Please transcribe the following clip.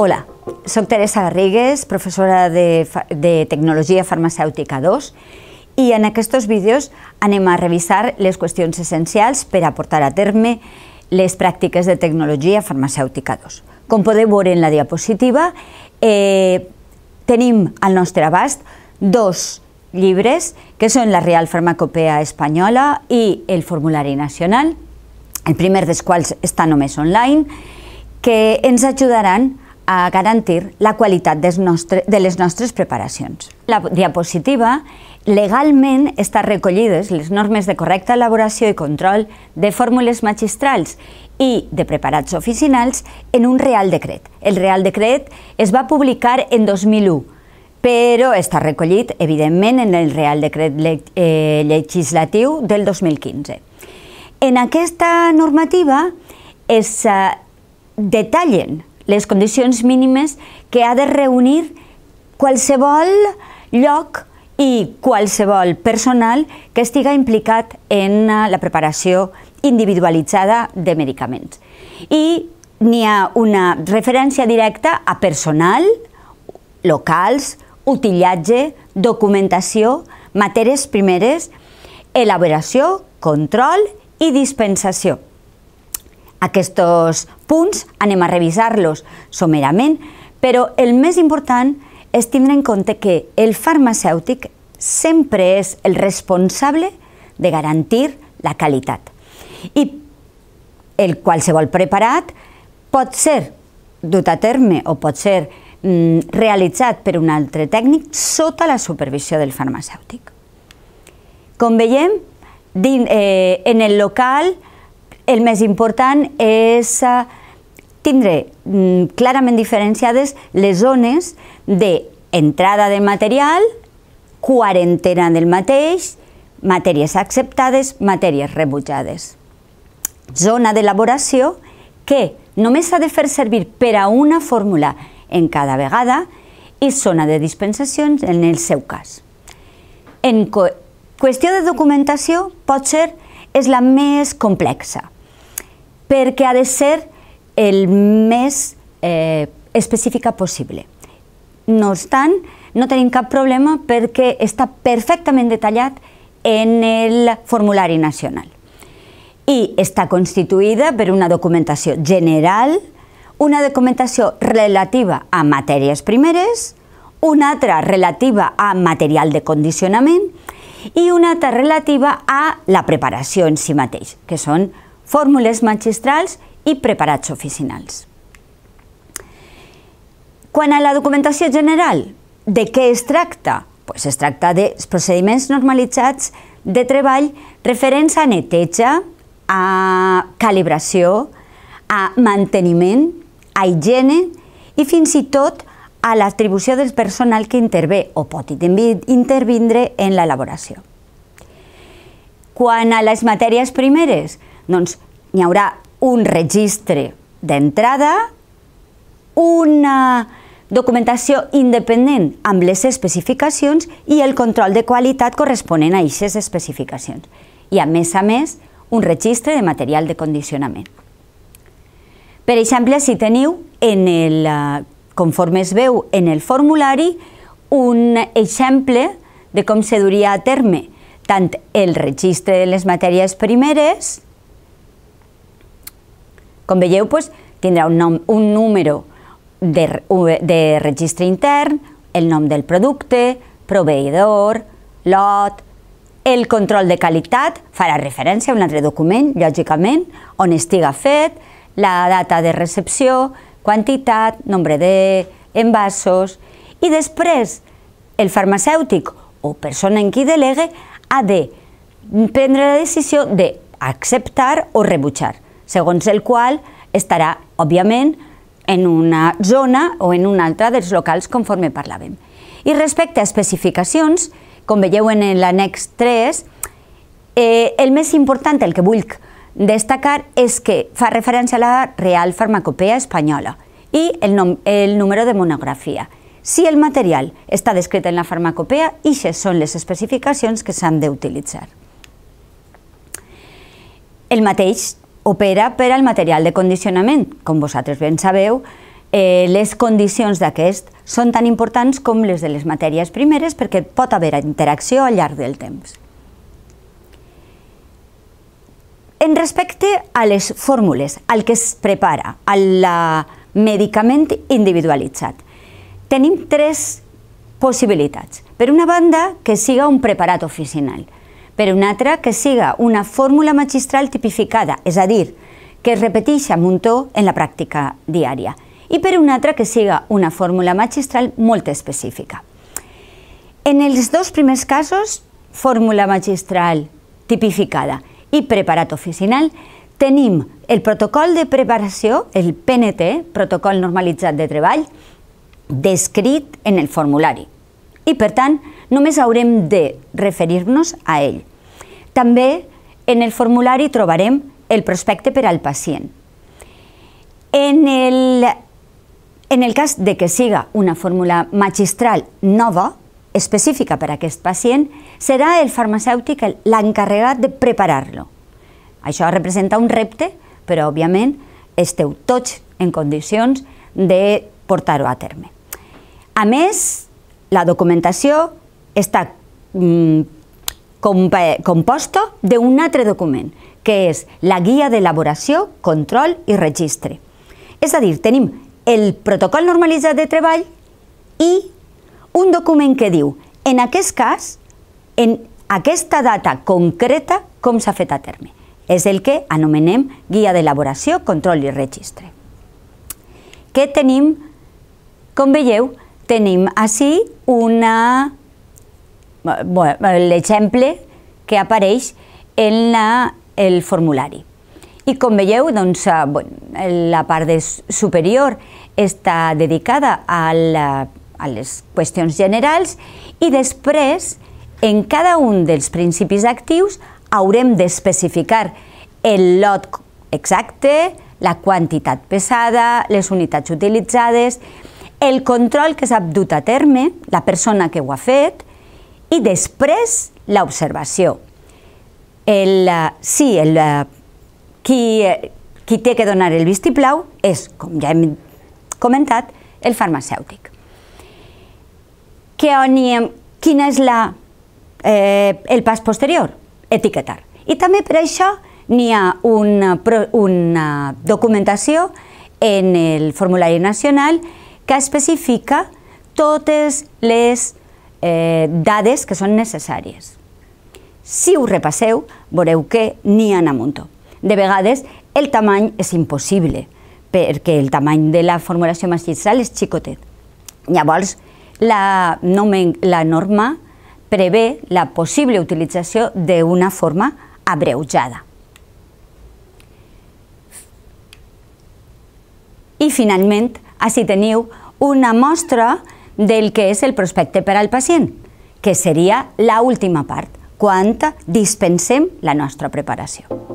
Hola, sóc Teresa Garrigues, professora de, de Tecnologia Farmacèutica 2 i en aquests vídeos anem a revisar les qüestions essencials per a portar a terme les pràctiques de tecnologia farmacèutica 2. Com podeu veure en la diapositiva, eh, tenim al nostre abast dos llibres, que són la Real Farmacopea Espanyola i el Formulari Nacional, el primer dels quals està només online, que ens ajudaran a garantir la qualitat des nostre, de les nostres preparacions. La diapositiva legalment està recollides les normes de correcta elaboració i control de fórmules magistrals i de preparats oficinals en un Real Decret. El Real Decret es va publicar en 2001, però està recollit, evidentment, en el Real Decret eh, Legislatiu del 2015. En aquesta normativa es eh, detallen les condicions mínimes que ha de reunir qualsevol lloc i qualsevol personal que estiga implicat en eh, la preparació individualitzada de medicaments. I n'hi ha una referència directa a personal, locals, utillatge, documentació, matèries primeres, elaboració, control i dispensació. Aquests punts, anem a revisar-los somerament, però el més important és tindre en compte que el farmacèutic sempre és el responsable de garantir la qualitat. I el qualsevol preparat pot ser dut a terme o pot ser mm, realitzat per un altre tècnic sota la supervisió del farmacèutic. Com veiem, din, eh, en el local el més important és eh, tindre mm, clarament diferenciades les zones d'entrada de material, quarantena del mateix, matèries acceptades, matèries rebutjades. Zona d'elaboració que només s'ha de fer servir per a una fórmula en cada vegada i zona de dispensacions en el seu cas. En qüestió de documentació, potser és la més complexa, perquè ha de ser el més eh, específica possible. No obstant, no tenim cap problema perquè està perfectament detallat en el formulari nacional i està constituïda per una documentació general, una documentació relativa a matèries primeres, una altra relativa a material de condicionament i una altra relativa a la preparació en si mateix, que són fórmules magistrals i preparats oficinals. Quan a la documentació general, de què es tracta? Pues es tracta de procediments normalitzats de treball referents a neteja, a calibració, a manteniment, a higiene i fins i tot a l'atribució del personal que intervé o pot intervindre en l'elaboració. Quan a les matèries primeres, doncs n'hi haurà un registre d'entrada, una documentació independent amb les especificacions i el control de qualitat corresponent a aquestes especificacions. I, a més a més, un registre de material de condicionament. Per exemple, si teniu, en el, eh, conforme es veu en el formulari, un exemple de com se duria a terme tant el registre de les matèries primeres com veieu, doncs, tindrà un, nom, un número de, de registre intern, el nom del producte, proveïdor, lot, el control de qualitat farà referència a un altre document, lògicament, on estiga fet, la data de recepció, quantitat, nombre d'envasos, i després el farmacèutic o persona en qui delegue ha de prendre la decisió d'acceptar o rebutjar segons el qual estarà, òbviament, en una zona o en una altra dels locals conforme parlàvem. I respecte a especificacions, com veieu en l'annex 3, eh, el més important, el que vull destacar, és que fa referència a la Real Farmacopea Espanyola i el, nom, el número de monografia. Si el material està descrit en la farmacopea, aquestes són les especificacions que s'han d'utilitzar. El mateix opera per al material de condicionament. Com vosaltres ben sabeu, eh, les condicions d'aquest són tan importants com les de les matèries primeres perquè pot haver interacció al llarg del temps. En respecte a les fórmules, al que es prepara, al medicament individualitzat, tenim tres possibilitats. Per una banda, que siga un preparat oficinal – però una altra que siga una fórmula magistral tipificada, és a dir, que es repeteix un muntó en la pràctica diària, i per una altra que siga una fórmula magistral molt específica. En els dos primers casos, fórmula magistral tipificada i preparat oficinal, tenim el protocol de preparació, el PNT, Protocol Normalitzat de Treball, descrit en el formulari, i, per tant, només haurem de referir-nos a ell. També en el formulari trobarem el prospecte per al pacient. En el, en el cas de que siga una fórmula magistral nova, específica per a aquest pacient, serà el farmacèutic l'encarregat de preparar-lo. Això representa un repte, però, òbviament, esteu tots en condicions de portar-ho a terme. A més, la documentació està mm, comp composta d'un altre document, que és la guia d'elaboració, control i registre. És a dir, tenim el protocol normalitzat de treball i un document que diu, en aquest cas, en aquesta data concreta, com s'ha fet a terme. És el que anomenem guia d'elaboració, control i registre. Què tenim? Com veieu, tenim així una... Bueno, l'exemple que apareix en la, el formulari. I com veieu, doncs, eh, bueno, la part de superior està dedicada a, la, a les qüestions generals i després, en cada un dels principis actius, haurem d'especificar el lot exacte, la quantitat pesada, les unitats utilitzades, el control que s'ha dut a terme, la persona que ho ha fet, i després l'observació. El, eh, sí, el, eh, qui, eh, qui té que donar el vistiplau és, com ja hem comentat, el farmacèutic. Que on hi, quin és la, eh, el pas posterior? Etiquetar. I també per això n'hi ha una, una documentació en el formulari nacional que especifica totes les eh, dades que són necessàries. Si ho repasseu, veureu que n'hi ha a muntó. De vegades, el tamany és impossible, perquè el tamany de la formulació magistral és xicotet. Llavors, la, nomen, la norma prevé la possible utilització d'una forma abreujada. I finalment, així teniu una mostra del que és el prospecte per al pacient, que seria l'última part, quan dispensem la nostra preparació.